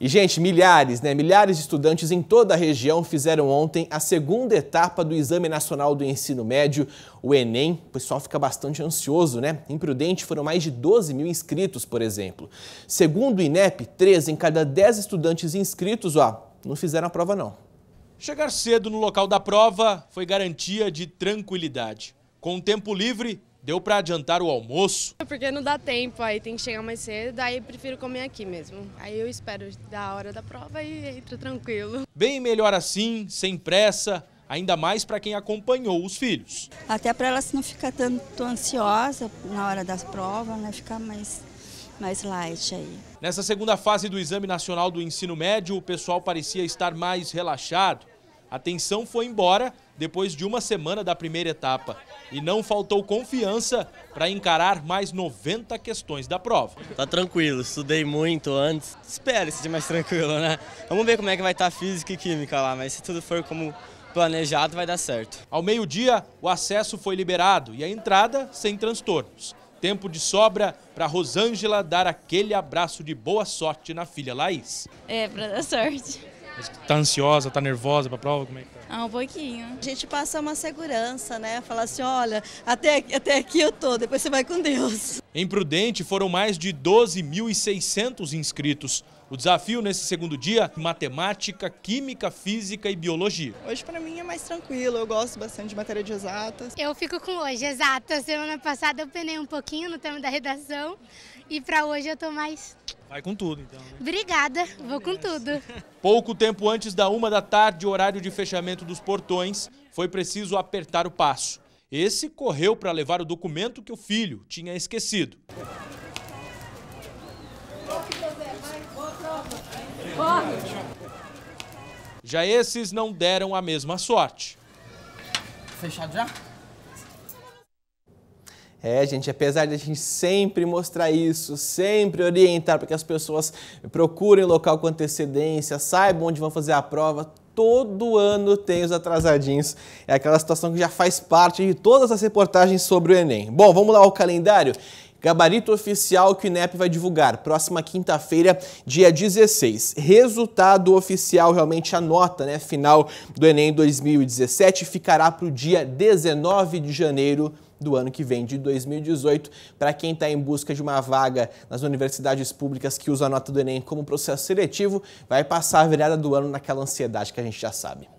E, gente, milhares, né? Milhares de estudantes em toda a região fizeram ontem a segunda etapa do Exame Nacional do Ensino Médio, o Enem. O pessoal fica bastante ansioso, né? Imprudente, foram mais de 12 mil inscritos, por exemplo. Segundo o INEP, 3 em cada 10 estudantes inscritos, ó, não fizeram a prova, não. Chegar cedo no local da prova foi garantia de tranquilidade. Com o tempo livre, Deu para adiantar o almoço? É porque não dá tempo, aí tem que chegar mais cedo, aí prefiro comer aqui mesmo. Aí eu espero da hora da prova e entro tranquilo. Bem melhor assim, sem pressa, ainda mais para quem acompanhou os filhos. Até para ela não ficar tanto ansiosa na hora das provas, né? Ficar mais mais light aí. Nessa segunda fase do Exame Nacional do Ensino Médio, o pessoal parecia estar mais relaxado. A tensão foi embora depois de uma semana da primeira etapa e não faltou confiança para encarar mais 90 questões da prova. Tá tranquilo, estudei muito antes. Espera, se seja mais tranquilo, né? Vamos ver como é que vai estar tá física e química lá, mas se tudo for como planejado, vai dar certo. Ao meio-dia, o acesso foi liberado e a entrada sem transtornos. Tempo de sobra para Rosângela dar aquele abraço de boa sorte na filha Laís. É, para dar sorte. Tá ansiosa, tá nervosa pra prova? Como é que tá? Ah, um pouquinho. A gente passa uma segurança, né? Falar assim, olha, até, até aqui eu tô, depois você vai com Deus. Em Prudente foram mais de 12.600 inscritos. O desafio nesse segundo dia, matemática, química, física e biologia. Hoje para mim é mais tranquilo, eu gosto bastante de matéria de exatas. Eu fico com hoje, exatas. Semana passada eu penei um pouquinho no tema da redação e para hoje eu tô mais Vai com tudo, então. Né? Obrigada, vou com tudo. Pouco tempo antes da uma da tarde, horário de fechamento dos portões, foi preciso apertar o passo. Esse correu para levar o documento que o filho tinha esquecido. Já esses não deram a mesma sorte. Fechado já? É, gente, apesar de a gente sempre mostrar isso, sempre orientar para que as pessoas procurem o local com antecedência, saibam onde vão fazer a prova, todo ano tem os atrasadinhos. É aquela situação que já faz parte de todas as reportagens sobre o Enem. Bom, vamos lá ao calendário. Gabarito oficial que o INEP vai divulgar, próxima quinta-feira, dia 16. Resultado oficial, realmente a nota né, final do Enem 2017 ficará para o dia 19 de janeiro do ano que vem, de 2018, para quem está em busca de uma vaga nas universidades públicas que usa a nota do Enem como processo seletivo, vai passar a virada do ano naquela ansiedade que a gente já sabe.